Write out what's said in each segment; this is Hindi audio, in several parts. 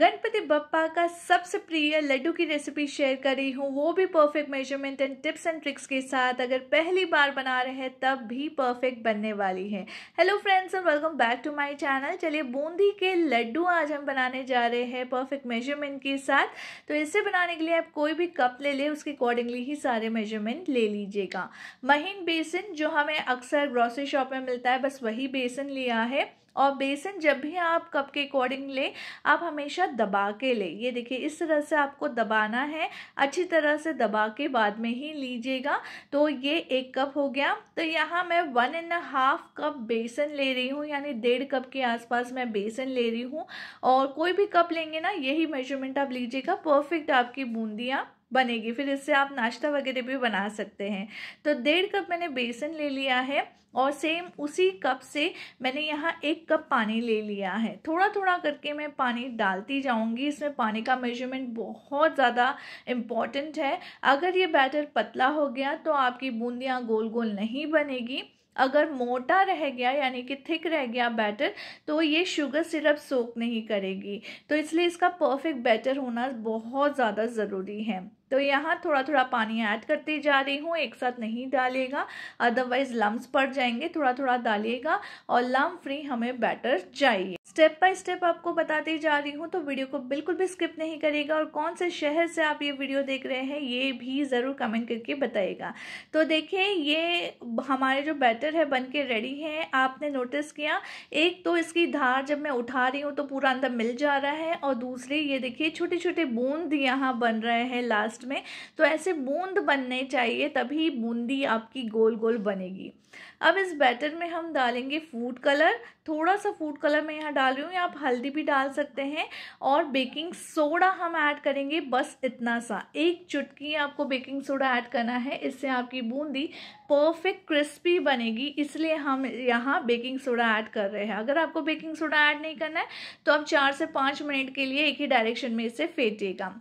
गणपति बप्पा का सबसे प्रिय लड्डू की रेसिपी शेयर कर रही हूँ वो भी perfect measurement and tips and tricks के साथ अगर पहली बार बना रहे हैं तब भी परफेक्ट बनने वाली है hello friends and welcome back to my channel चलिए बूंदी के लड्डू आज हम बनाने जा रहे हैं परफेक्ट मेजरमेंट के साथ तो इसे बनाने के लिए आप कोई भी कप ले लें उसके अकॉर्डिंगली ही सारे मेजरमेंट ले लीजिएगा महीन बेसन जो हमें अक्सर ग्रॉसरी शॉप में मिलता है बस वही बेसन लिया है और बेसन जब भी आप कप के अकॉर्डिंग लें आप हमेशा दबा के लें ये देखिए इस तरह से आपको दबाना है अच्छी तरह से दबा के बाद में ही लीजिएगा तो ये एक कप हो गया तो यहाँ मैं वन एंड हाफ कप बेसन ले रही हूँ यानी डेढ़ कप के आसपास मैं बेसन ले रही हूँ और कोई भी कप लेंगे ना यही मेजरमेंट आप लीजिएगा परफेक्ट आपकी बूंदियाँ बनेगी फिर इससे आप नाश्ता वगैरह भी बना सकते हैं तो डेढ़ कप मैंने बेसन ले लिया है और सेम उसी कप से मैंने यहाँ एक कप पानी ले लिया है थोड़ा थोड़ा करके मैं पानी डालती जाऊँगी इसमें पानी का मेजरमेंट बहुत ज़्यादा इम्पॉर्टेंट है अगर ये बैटर पतला हो गया तो आपकी बूंदियाँ गोल गोल नहीं बनेगी अगर मोटा रह गया यानी कि थिक रह गया बैटर तो ये शुगर सिरप सोक नहीं करेगी तो इसलिए इसका परफेक्ट बैटर होना बहुत ज़्यादा ज़रूरी है तो यहाँ थोड़ा थोड़ा पानी ऐड करती जा रही हूँ एक साथ नहीं डालेगा अदरवाइज़ लम्स पड़ जाएंगे थोड़ा थोड़ा डालिएगा और लम फ्री हमें बैटर चाहिए स्टेप बाय स्टेप आपको बताती जा रही हूँ तो वीडियो को बिल्कुल भी स्किप नहीं करेगा और कौन से शहर से आप ये वीडियो देख रहे हैं ये भी ज़रूर कमेंट करके बताएगा तो देखिए ये हमारे जो बैटर है बन के रेडी है आपने नोटिस किया एक तो इसकी धार जब मैं उठा रही हूँ तो पूरा अंदर मिल जा रहा है और दूसरे ये देखिए छोटे छोटे बूंद यहाँ बन रहे हैं लास्ट में तो ऐसे बूंद बनने चाहिए तभी बूंदी आपकी गोल गोल बनेगी अब इस बैटर में हम डालेंगे फूड कलर थोड़ा सा फूड कलर मैं यहाँ डाल रही हूँ आप हल्दी भी डाल सकते हैं और बेकिंग सोडा हम ऐड करेंगे बस इतना सा एक चुटकी आपको बेकिंग सोडा ऐड करना है इससे आपकी बूंदी परफेक्ट क्रिस्पी बनेगी इसलिए हम यहाँ बेकिंग सोडा ऐड कर रहे हैं अगर आपको बेकिंग सोडा ऐड नहीं करना है तो आप चार से पाँच मिनट के लिए एक ही डायरेक्शन में इसे फेंटिएगा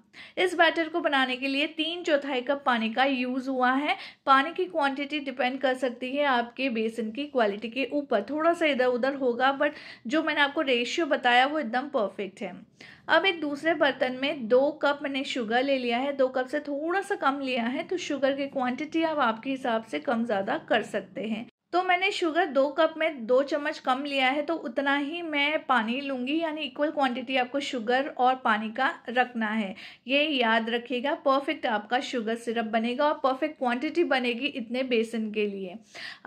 इस बैटर को बनाने के लिए तीन चौथाई कप पानी का यूज़ हुआ है पानी की क्वांटिटी डिपेंड कर सकती है आपके के बेसन की क्वालिटी के ऊपर थोड़ा सा इधर उधर होगा बट जो मैंने आपको रेशियो बताया वो एकदम परफेक्ट है अब एक दूसरे बर्तन में दो कप मैंने शुगर ले लिया है दो कप से थोड़ा सा कम लिया है तो शुगर की क्वांटिटी आप आपके हिसाब से कम ज़्यादा कर सकते हैं तो मैंने शुगर दो कप में दो चम्मच कम लिया है तो उतना ही मैं पानी लूँगी यानी इक्वल क्वांटिटी आपको शुगर और पानी का रखना है ये याद रखिएगा परफेक्ट आपका शुगर सिरप बनेगा और परफेक्ट क्वांटिटी बनेगी इतने बेसन के लिए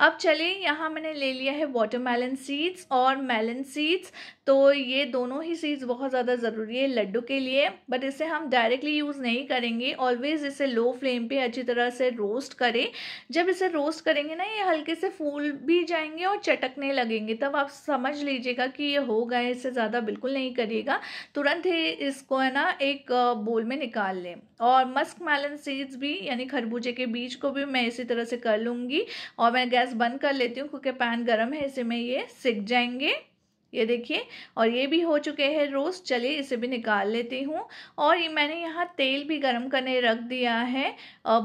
अब चलिए यहाँ मैंने ले लिया है वाटरमेलन सीड्स और मेलन सीड्स तो ये दोनों ही सीड्स बहुत ज़्यादा ज़रूरी है लड्डू के लिए बट इसे हम डायरेक्टली यूज़ नहीं करेंगे ऑलवेज़ इसे लो फ्लेम पर अच्छी तरह से रोस्ट करें जब इसे रोस्ट करेंगे ना ये हल्के से फूल फूल भी जाएंगे और चटकने लगेंगे तब आप समझ लीजिएगा कि ये हो गए इससे ज़्यादा बिल्कुल नहीं करिएगा तुरंत ही इसको है ना एक बोल में निकाल लें और मस्क मेलन सीड्स भी यानी खरबूजे के बीज को भी मैं इसी तरह से कर लूँगी और मैं गैस बंद कर लेती हूँ क्योंकि पैन गर्म है इसे में ये सिक जाएंगे ये देखिए और ये भी हो चुके हैं रोस्ट चलिए इसे भी निकाल लेती हूँ और ये मैंने यहाँ तेल भी गरम करने रख दिया है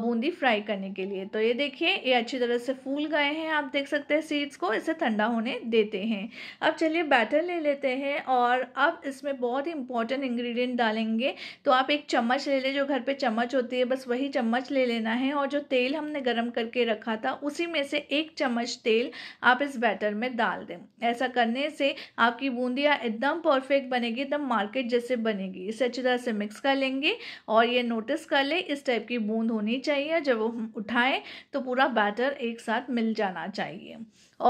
बूंदी फ्राई करने के लिए तो ये देखिए ये अच्छी तरह से फूल गए हैं आप देख सकते हैं सीड्स को इसे ठंडा होने देते हैं अब चलिए बैटर ले लेते हैं और अब इसमें बहुत ही इंपॉर्टेंट इन्ग्रीडियंट डालेंगे तो आप एक चम्मच ले लें जो घर पर चम्मच होती है बस वही चम्मच ले लेना है और जो तेल हमने गर्म करके रखा था उसी में से एक चम्मच तेल आप इस बैटर में डाल दें ऐसा करने से आपकी बूंदियाँ एकदम परफेक्ट बनेगी एकदम मार्केट जैसे बनेगी इसे अच्छी तरह से मिक्स कर लेंगे और ये नोटिस कर ले इस टाइप की बूंद होनी चाहिए जब वो हम उठाएं तो पूरा बैटर एक साथ मिल जाना चाहिए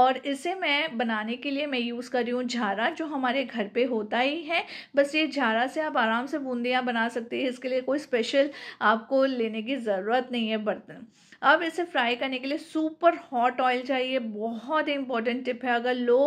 और इसे मैं बनाने के लिए मैं यूज़ कर रही हूँ झारा जो हमारे घर पे होता ही है बस ये झारा से आप आराम से बूंदियाँ बना सकते हैं इसके लिए कोई स्पेशल आपको लेने की ज़रूरत नहीं है बर्तन अब इसे फ्राई करने के लिए सुपर हॉट ऑयल चाहिए बहुत इंपॉर्टेंट टिप है अगर लो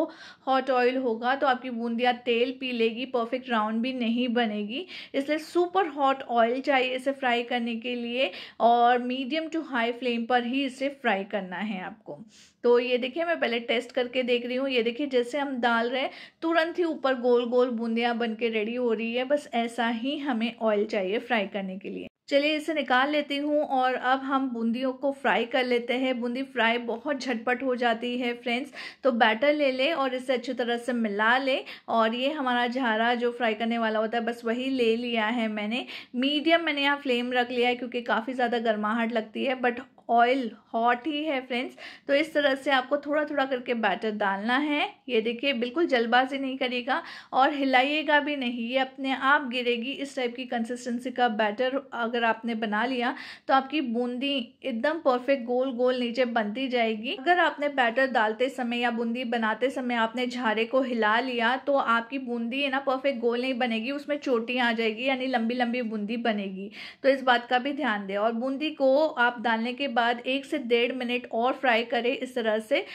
हॉट ऑयल होगा तो आपकी बूंदिया तेल पी लेगी परफेक्ट राउंड भी नहीं बनेगी इसलिए सुपर हॉट ऑयल चाहिए इसे फ्राई करने के लिए और मीडियम टू हाई फ्लेम पर ही इसे फ्राई करना है आपको तो ये देखिए मैं पहले टेस्ट करके देख रही हूँ ये देखिए जैसे हम डाल रहे हैं तुरंत ही ऊपर गोल गोल बूंदियाँ बन के रेडी हो रही है बस ऐसा ही हमें ऑयल चाहिए फ्राई करने के लिए चलिए इसे निकाल लेती हूँ और अब हम बूंदियों को फ्राई कर लेते हैं बूंदी फ्राई बहुत झटपट हो जाती है फ्रेंड्स तो बैटर ले लें और इसे अच्छी तरह से मिला लें और ये हमारा झारा जो फ्राई करने वाला होता है बस वही ले लिया है मैंने मीडियम मैंने यहाँ फ्लेम रख लिया है क्योंकि काफ़ी ज़्यादा गर्माहट लगती है बट ऑयल हॉट ही है फ्रेंड्स तो इस तरह से आपको थोड़ा थोड़ा करके बैटर डालना है ये देखिए बिल्कुल जल्दबाजी नहीं करेगा और हिलाइएगा भी नहीं ये अपने आप गिरेगी इस टाइप की कंसिस्टेंसी का बैटर अगर आपने बना लिया तो आपकी बूंदी एकदम परफेक्ट गोल गोल नीचे बनती जाएगी अगर आपने बैटर डालते समय या बूंदी बनाते समय आपने झारे को हिला लिया तो आपकी बूंदी है ना परफेक्ट गोल नहीं बनेगी उसमें चोटियाँ आ जाएगी यानी लंबी लंबी बूंदी बनेगी तो इस बात का भी ध्यान दें और बूंदी को आप डालने के बाद एक से डेढ़ मिनट और फ्राई करें इस तरह से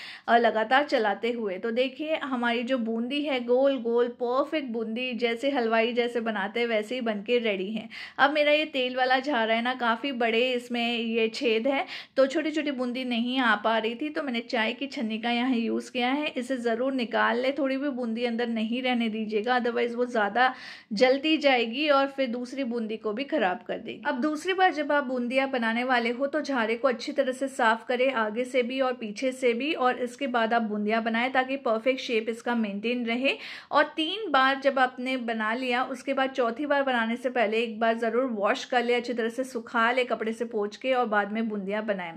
लगातार चलाते हुए तो देखिए हमारी जो बूंदी है गोल गोल परफेक्ट बूंदी जैसे हलवाई जैसे बनाते हैं वैसे ही बन के रेडी है अब मेरा ये तेल वाला झारा है ना काफ़ी बड़े इसमें ये छेद है तो छोटी छोटी बूंदी नहीं आ पा रही थी तो मैंने चाय की छन्नी का यहाँ यूज़ किया है इसे ज़रूर निकाल लें थोड़ी भी बूंदी अंदर नहीं रहने दीजिएगा अदरवाइज़ वो ज़्यादा जलती जाएगी और फिर दूसरी बूंदी को भी ख़राब कर देगी अब दूसरी बार जब आप बूंदियाँ बनाने वाले हो तो झारे को अच्छी तरह से साफ़ करें आगे से भी और पीछे से भी और इसके बाद आप बूंदियाँ बनाएं ताकि परफेक्ट शेप इसका मेंटेन रहे और तीन बार जब आपने बना लिया उसके बाद चौथी बार बनाने से पहले एक बार ज़रूर वॉश कर लें अच्छी तरह से सुखा लें कपड़े से पोछ के और बाद में बूंदियाँ बनाएं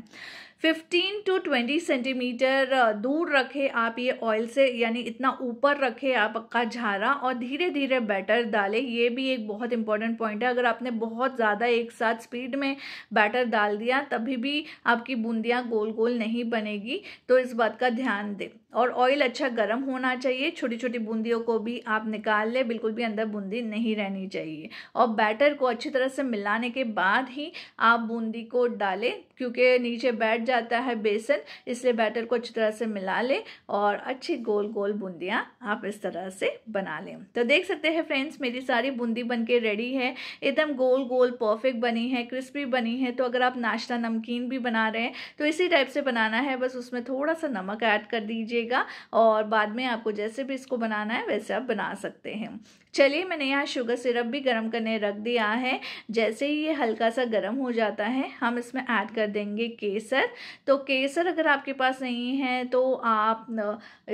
15 टू 20 सेंटीमीटर दूर रखें आप ये ऑयल से यानी इतना ऊपर रखें आपका झारा और धीरे धीरे बैटर डालें ये भी एक बहुत इंपॉर्टेंट पॉइंट है अगर आपने बहुत ज़्यादा एक साथ स्पीड में बैटर डाल दिया तभी भी आपकी बूंदियाँ गोल गोल नहीं बनेगी तो इस बात का ध्यान दें और ऑयल अच्छा गर्म होना चाहिए छोटी छोटी बूंदियों को भी आप निकाल लें बिल्कुल भी अंदर बूंदी नहीं रहनी चाहिए और बैटर को अच्छी तरह से मिलाने के बाद ही आप बूंदी को डालें क्योंकि नीचे बैठ जाता है बेसन इसलिए बैटर को अच्छी तरह से मिला लें और अच्छी गोल गोल बूंदियाँ आप इस तरह से बना लें तो देख सकते हैं फ्रेंड्स मेरी सारी बूंदी बन के रेडी है एकदम गोल गोल परफेक्ट बनी है क्रिस्पी बनी है तो अगर आप नाश्ता नमकीन भी बना रहे हैं तो इसी टाइप से बनाना है बस उसमें थोड़ा सा नमक ऐड कर दीजिए रखेगा और बाद में आपको जैसे भी इसको बनाना है वैसे आप बना सकते हैं चलिए मैंने यहाँ शुगर सिरप भी गर्म करने रख दिया है जैसे ही ये हल्का सा गर्म हो जाता है हम इसमें ऐड कर देंगे केसर तो केसर अगर आपके पास नहीं है तो आप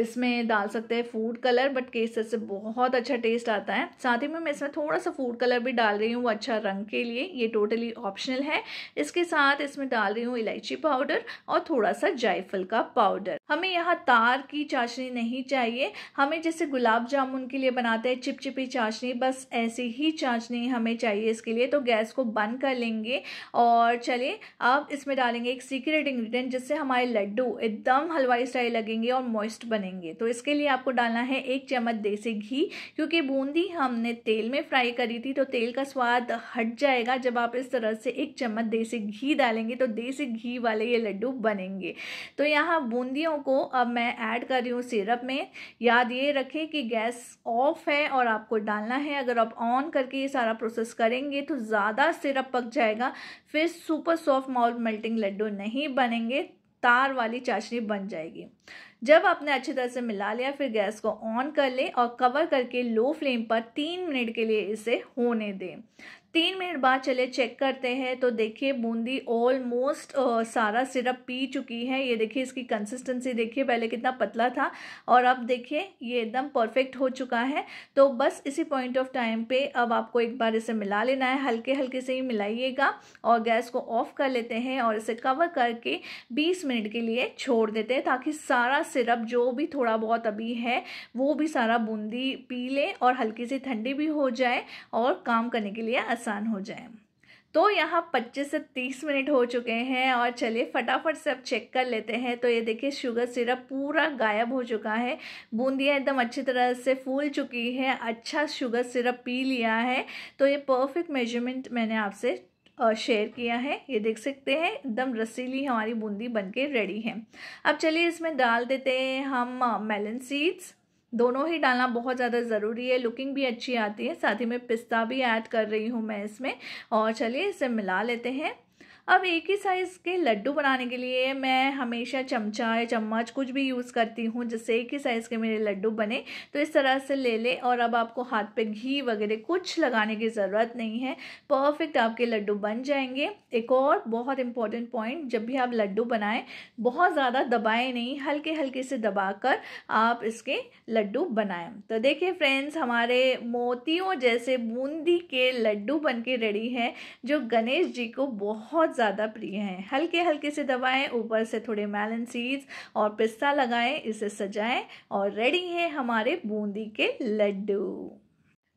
इसमें डाल सकते हैं फूड कलर बट केसर से बहुत अच्छा टेस्ट आता है साथ ही में मैं इसमें थोड़ा सा फूड कलर भी डाल रही हूँ अच्छा रंग के लिए ये टोटली ऑप्शनल है इसके साथ इसमें डाल रही हूँ इलायची पाउडर और थोड़ा सा जायफल का पाउडर हमें यहाँ तार की चाशनी नहीं चाहिए हमें जैसे गुलाब जामुन के लिए बनाते हैं चिपचिपी चाशनी बस ऐसी ही चाशनी हमें चाहिए इसके लिए तो गैस को बंद कर लेंगे और चलिए अब इसमें डालेंगे एक सीक्रेट इंग्रेडिएंट जिससे हमारे लड्डू एकदम हलवाई स्टाइल लगेंगे और मॉइस्ट बनेंगे तो इसके लिए आपको डालना है एक चम्मच देसी घी क्योंकि बूंदी हमने तेल में फ्राई करी थी तो तेल का स्वाद हट जाएगा जब आप इस तरह से एक चम्मच देसी घी डालेंगे तो देसी घी वाले ये लड्डू बनेंगे तो यहाँ बूंदियों को अब मैं ऐड कर रही हूँ सिरप में याद ये रखें कि गैस ऑफ है और आपको डालना है अगर आप ऑन करके ये सारा प्रोसेस करेंगे तो ज़्यादा सिरप पक जाएगा फिर super soft mouth melting laddu नहीं बनेंगे तार वाली चाशनी बन जाएगी जब आपने अच्छी तरह से मिला लिया फिर गैस को ऑन कर लें और कवर करके लो फ्लेम पर तीन मिनट के लिए इसे होने दें तीन मिनट बाद चले चेक करते हैं तो देखिए बूंदी ऑलमोस्ट सारा सिरप पी चुकी है ये देखिए इसकी कंसिस्टेंसी देखिए पहले कितना पतला था और अब देखिए ये एकदम परफेक्ट हो चुका है तो बस इसी पॉइंट ऑफ टाइम पे अब आपको एक बार इसे मिला लेना है हल्के हल्के से ही मिलाइएगा और गैस को ऑफ कर लेते हैं और इसे कवर करके बीस मिनट के लिए छोड़ देते हैं ताकि सारा सिरप जो भी थोड़ा बहुत अभी है वो भी सारा बूंदी पी लें और हल्की सी ठंडी भी हो जाए और काम करने के लिए आसान हो जाए तो यहाँ 25 से 30 मिनट हो चुके हैं और चलिए फटाफट से अब चेक कर लेते हैं तो ये देखिए शुगर सिरप पूरा गायब हो चुका है बूंदियाँ एकदम अच्छी तरह से फूल चुकी है अच्छा शुगर सिरप पी लिया है तो ये परफेक्ट मेजरमेंट मैंने आपसे शेयर किया है ये देख सकते हैं एकदम रसीली हमारी बूंदी बनके रेडी है अब चलिए इसमें डाल देते हैं हम मेलन सीड्स दोनों ही डालना बहुत ज़्यादा ज़रूरी है लुकिंग भी अच्छी आती है साथ ही में पिस्ता भी ऐड कर रही हूँ मैं इसमें और चलिए इसे मिला लेते हैं अब एक ही साइज़ के लड्डू बनाने के लिए मैं हमेशा चमचा या चम्मच कुछ भी यूज़ करती हूँ जिससे एक ही साइज़ के मेरे लड्डू बने तो इस तरह से ले ले और अब आपको हाथ पे घी वगैरह कुछ लगाने की ज़रूरत नहीं है परफेक्ट आपके लड्डू बन जाएंगे एक और बहुत इंपॉर्टेंट पॉइंट जब भी आप लड्डू बनाएं बहुत ज़्यादा दबाएँ नहीं हल्के हल्के से कर आप इसके लड्डू बनाएँ तो देखिए फ्रेंड्स हमारे मोतियों जैसे बूंदी के लड्डू बन रेडी हैं जो गणेश जी को बहुत बहुत ज़्यादा प्रिय हैं हल्के हल्के से दबाएं ऊपर से थोड़े मेलन सीड्स और पिस्ता लगाएं इसे सजाएं और रेडी हैं हमारे बूंदी के लड्डू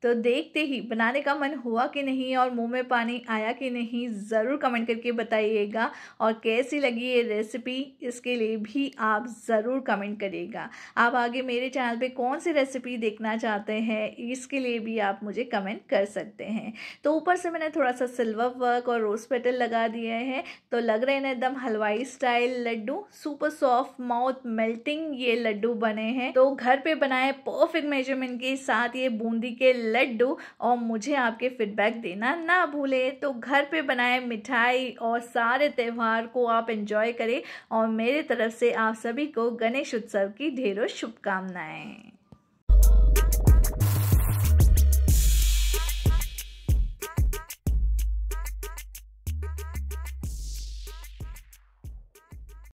तो देखते ही बनाने का मन हुआ कि नहीं और मुंह में पानी आया कि नहीं ज़रूर कमेंट करके बताइएगा और कैसी लगी ये रेसिपी इसके लिए भी आप ज़रूर कमेंट करिएगा आप आगे मेरे चैनल पे कौन सी रेसिपी देखना चाहते हैं इसके लिए भी आप मुझे कमेंट कर सकते हैं तो ऊपर से मैंने थोड़ा सा सिल्वर वर्क और रोज़ पेटल लगा दिए हैं तो लग रहे हैं एकदम हलवाई style laddu super soft mouth melting ये लड्डू बने हैं तो घर पर बनाए परफेक्ट मेजरमेंट के साथ ये बूंदी के लेट डू और मुझे आपके फीडबैक देना ना भूले तो घर पे बनाए मिठाई और सारे त्यौहार को आप एंजॉय करें और मेरे तरफ से आप सभी को गणेश उत्सव की ढेरों शुभकामनाएं